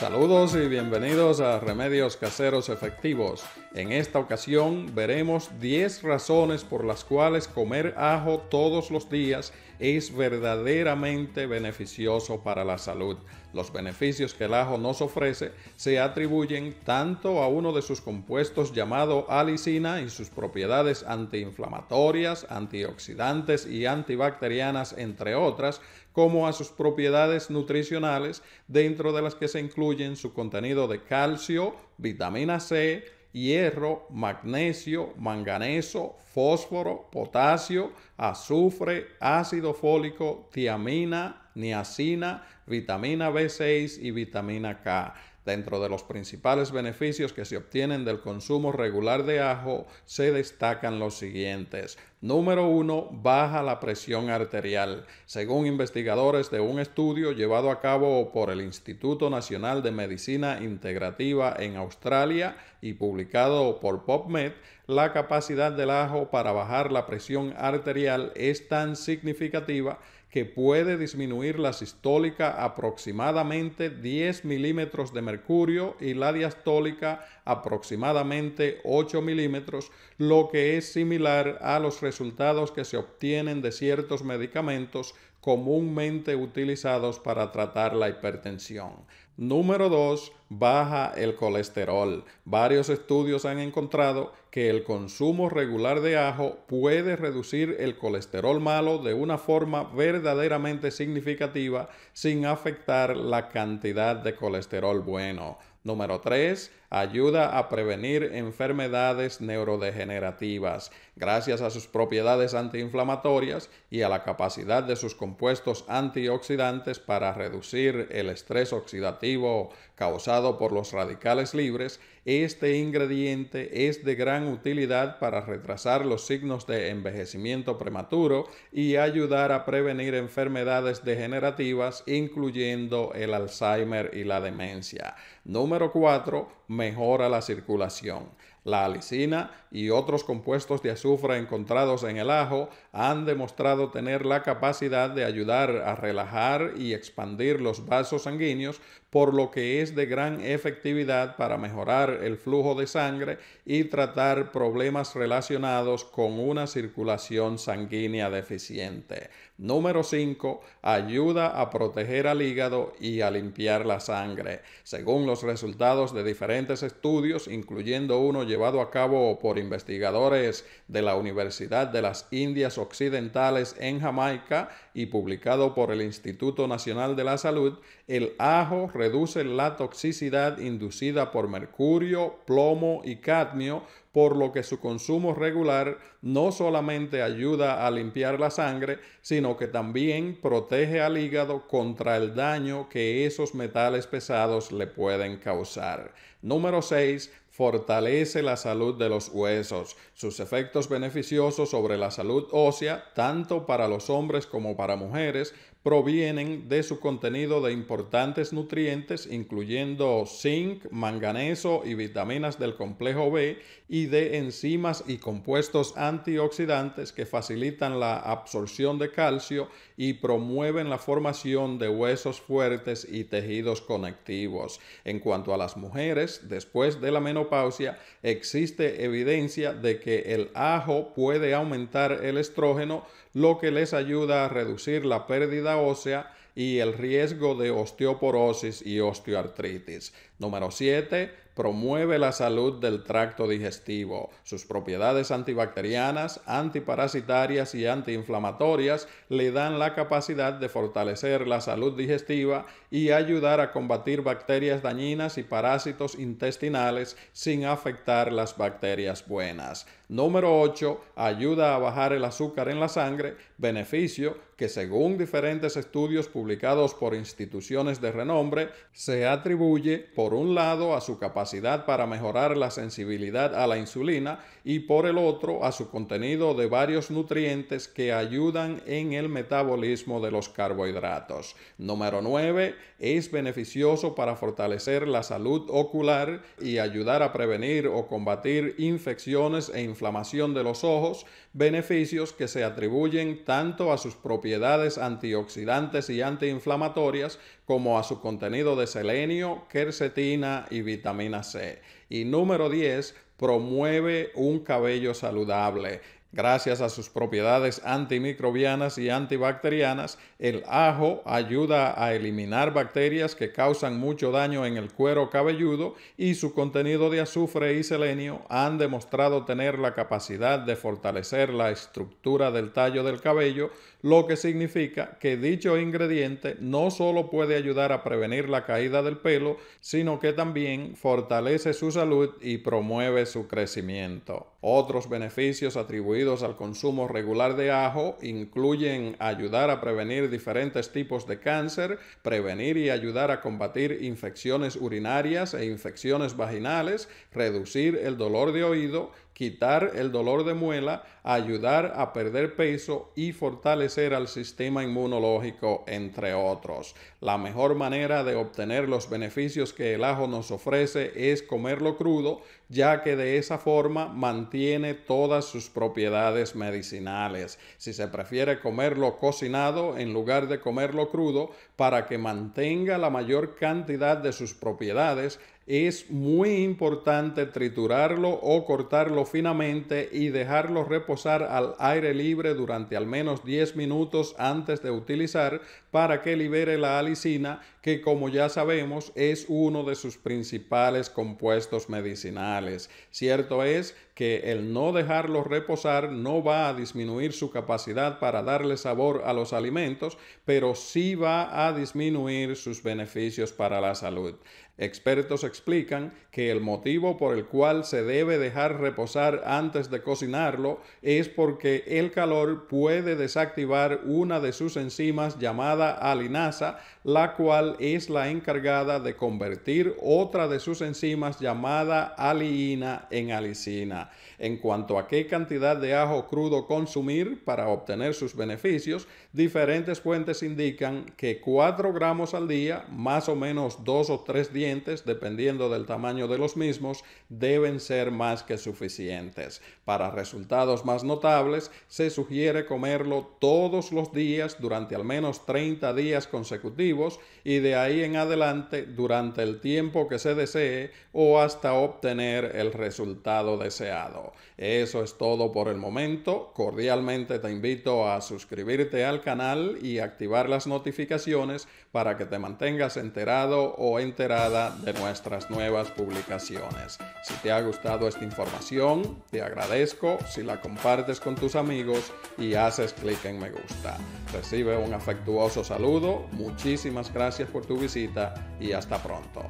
Saludos y bienvenidos a Remedios Caseros Efectivos. En esta ocasión veremos 10 razones por las cuales comer ajo todos los días es verdaderamente beneficioso para la salud. Los beneficios que el ajo nos ofrece se atribuyen tanto a uno de sus compuestos llamado alicina y sus propiedades antiinflamatorias, antioxidantes y antibacterianas, entre otras, como a sus propiedades nutricionales, dentro de las que se incluyen su contenido de calcio, vitamina C, hierro, magnesio, manganeso, fósforo, potasio, azufre, ácido fólico, tiamina, niacina, vitamina B6 y vitamina K. Dentro de los principales beneficios que se obtienen del consumo regular de ajo se destacan los siguientes. Número 1. Baja la presión arterial. Según investigadores de un estudio llevado a cabo por el Instituto Nacional de Medicina Integrativa en Australia y publicado por PubMed, la capacidad del ajo para bajar la presión arterial es tan significativa que puede disminuir la sistólica aproximadamente 10 milímetros de mercurio y la diastólica aproximadamente 8 milímetros, lo que es similar a los resultados que se obtienen de ciertos medicamentos comúnmente utilizados para tratar la hipertensión. Número 2 baja el colesterol. Varios estudios han encontrado que el consumo regular de ajo puede reducir el colesterol malo de una forma verdaderamente significativa sin afectar la cantidad de colesterol bueno. Número 3. Ayuda a prevenir enfermedades neurodegenerativas. Gracias a sus propiedades antiinflamatorias y a la capacidad de sus compuestos antioxidantes para reducir el estrés oxidativo causado por los radicales libres este ingrediente es de gran utilidad para retrasar los signos de envejecimiento prematuro y ayudar a prevenir enfermedades degenerativas, incluyendo el Alzheimer y la demencia. Número 4. Mejora la circulación. La alicina y otros compuestos de azufre encontrados en el ajo han demostrado tener la capacidad de ayudar a relajar y expandir los vasos sanguíneos, por lo que es de gran efectividad para mejorar el flujo de sangre y tratar problemas relacionados con una circulación sanguínea deficiente. Número 5. Ayuda a proteger al hígado y a limpiar la sangre. Según los resultados de diferentes estudios, incluyendo uno llevado a cabo por investigadores de la Universidad de las Indias Occidentales en Jamaica, y publicado por el Instituto Nacional de la Salud, el ajo reduce la toxicidad inducida por mercurio, plomo y cadmio por lo que su consumo regular no solamente ayuda a limpiar la sangre, sino que también protege al hígado contra el daño que esos metales pesados le pueden causar. Número 6. Fortalece la salud de los huesos. Sus efectos beneficiosos sobre la salud ósea, tanto para los hombres como para mujeres, provienen de su contenido de importantes nutrientes, incluyendo zinc, manganeso y vitaminas del complejo B, y y de enzimas y compuestos antioxidantes que facilitan la absorción de calcio y promueven la formación de huesos fuertes y tejidos conectivos. En cuanto a las mujeres, después de la menopausia existe evidencia de que el ajo puede aumentar el estrógeno, lo que les ayuda a reducir la pérdida ósea y el riesgo de osteoporosis y osteoartritis. Número 7. Promueve la salud del tracto digestivo. Sus propiedades antibacterianas, antiparasitarias y antiinflamatorias le dan la capacidad de fortalecer la salud digestiva y ayudar a combatir bacterias dañinas y parásitos intestinales sin afectar las bacterias buenas. Número 8. Ayuda a bajar el azúcar en la sangre, beneficio que según diferentes estudios publicados por instituciones de renombre se atribuye por por un lado a su capacidad para mejorar la sensibilidad a la insulina y por el otro a su contenido de varios nutrientes que ayudan en el metabolismo de los carbohidratos. Número 9. Es beneficioso para fortalecer la salud ocular y ayudar a prevenir o combatir infecciones e inflamación de los ojos, beneficios que se atribuyen tanto a sus propiedades antioxidantes y antiinflamatorias como a su contenido de selenio, quercetina y vitamina C. Y número 10, promueve un cabello saludable. Gracias a sus propiedades antimicrobianas y antibacterianas, el ajo ayuda a eliminar bacterias que causan mucho daño en el cuero cabelludo y su contenido de azufre y selenio han demostrado tener la capacidad de fortalecer la estructura del tallo del cabello, lo que significa que dicho ingrediente no solo puede ayudar a prevenir la caída del pelo, sino que también fortalece su salud y promueve su crecimiento. Otros beneficios atribuidos al consumo regular de ajo incluyen ayudar a prevenir diferentes tipos de cáncer, prevenir y ayudar a combatir infecciones urinarias e infecciones vaginales, reducir el dolor de oído, quitar el dolor de muela, ayudar a perder peso y fortalecer al sistema inmunológico, entre otros. La mejor manera de obtener los beneficios que el ajo nos ofrece es comerlo crudo, ya que de esa forma mantiene todas sus propiedades medicinales. Si se prefiere comerlo cocinado en lugar de comerlo crudo, para que mantenga la mayor cantidad de sus propiedades, es muy importante triturarlo o cortarlo finamente y dejarlo reposar al aire libre durante al menos 10 minutos antes de utilizar para que libere la alicina que como ya sabemos es uno de sus principales compuestos medicinales. Cierto es que el no dejarlo reposar no va a disminuir su capacidad para darle sabor a los alimentos, pero sí va a disminuir sus beneficios para la salud. Expertos explican que el motivo por el cual se debe dejar reposar antes de cocinarlo es porque el calor puede desactivar una de sus enzimas llamada alinasa, la cual es la encargada de convertir otra de sus enzimas llamada aliina en alicina. En cuanto a qué cantidad de ajo crudo consumir para obtener sus beneficios, diferentes fuentes indican que 4 gramos al día, más o menos 2 o 3 dientes, dependiendo del tamaño de los mismos, deben ser más que suficientes. Para resultados más notables, se sugiere comerlo todos los días durante al menos 30 días consecutivos y de ahí en adelante durante el tiempo que se desee o hasta obtener el resultado deseado. Eso es todo por el momento. Cordialmente te invito a suscribirte al canal y activar las notificaciones para que te mantengas enterado o enterada de nuestras nuevas publicaciones. Si te ha gustado esta información, te agradezco si la compartes con tus amigos y haces clic en me gusta. Recibe un afectuoso saludo, muchísimas gracias por tu visita y hasta pronto.